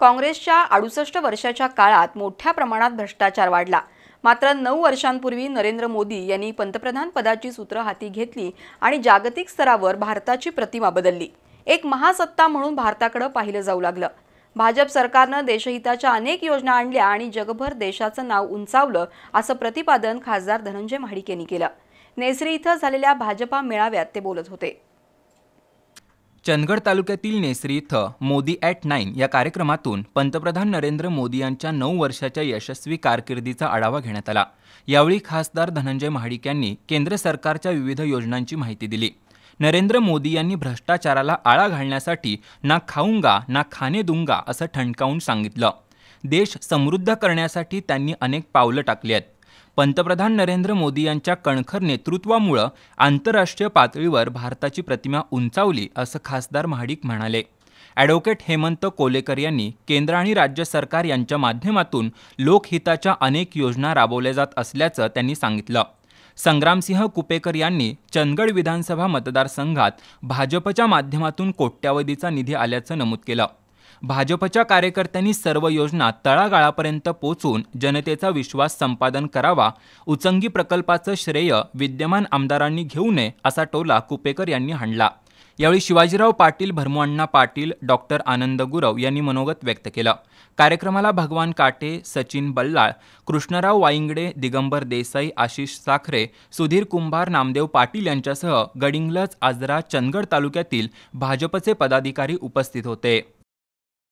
काँग्रेसच्या अडुसष्ट वर्षाच्या काळात मोठ्या प्रमाणात भ्रष्टाचार वाढला मात्र नऊ वर्षांपूर्वी नरेंद्र मोदी यांनी पंतप्रधान पदाची सूत्र हाती घेतली आणि जागतिक स्तरावर भारताची प्रतिमा बदलली एक महासत्ता म्हणून भारताकडे पाहिलं जाऊ लागलं भाजप सरकारनं देशहिताच्या अनेक योजना आणल्या आणि जगभर देशाचं नाव उंचावलं असं प्रतिपादन खासदार धनंजय महाडिक यांनी केलं नेसरी इथं झालेल्या भाजपा मेळाव्यात ते बोलत होते चंदगड तालुक्यातील नेसरी इथं मोदी ॲट नाईन या कार्यक्रमातून पंतप्रधान नरेंद्र मोदी यांच्या नऊ वर्षाच्या यशस्वी कारकिर्दीचा आढावा घेण्यात आला यावेळी खासदार धनंजय महाडिक यांनी केंद्र सरकारच्या विविध योजनांची माहिती दिली नरेंद्र मोदी यांनी भ्रष्टाचाराला आळा घालण्यासाठी ना खाऊंगा ना खाणे दुंगा असं ठणकावून सांगितलं देश समृद्ध करण्यासाठी त्यांनी अनेक पावलं टाकली आहेत पंतप्रधान नरेंद्र मोदी यांच्या कणखर नेतृत्वामुळं आंतरराष्ट्रीय पातळीवर भारताची प्रतिमा उंचावली असं खासदार महाडिक म्हणाले ॲडव्होकेट हेमंत कोलेकर यांनी केंद्र आणि राज्य सरकार यांच्या माध्यमातून लोकहिताच्या अनेक योजना राबवल्या जात असल्याचं त्यांनी सांगितलं संग्रामसिंह कुपेकर यांनी चंदगड विधानसभा मतदारसंघात भाजपच्या माध्यमातून कोट्यावधीचा निधी आल्याचं नमूद केलं भाजपच्या कार्यकर्त्यांनी सर्व योजना तळागाळापर्यंत पोचून जनतेचा विश्वास संपादन करावा उचंगी प्रकल्पाचं श्रेय विद्यमान आमदारांनी घेऊ नये असा टोला कुपेकर यांनी हाणला यावेळी शिवाजीराव पाटील भरमुअण्णा पाटील डॉक्टर आनंद गुरव यांनी मनोगत व्यक्त केलं कार्यक्रमाला भगवान काटे सचिन बल्लाळ कृष्णराव वाईंगडे दिगंबर देसाई आशिष साखरे सुधीर कुंभार नामदेव पाटील यांच्यासह गडिंगलज आजरा चंदगड तालुक्यातील भाजपचे पदाधिकारी उपस्थित होते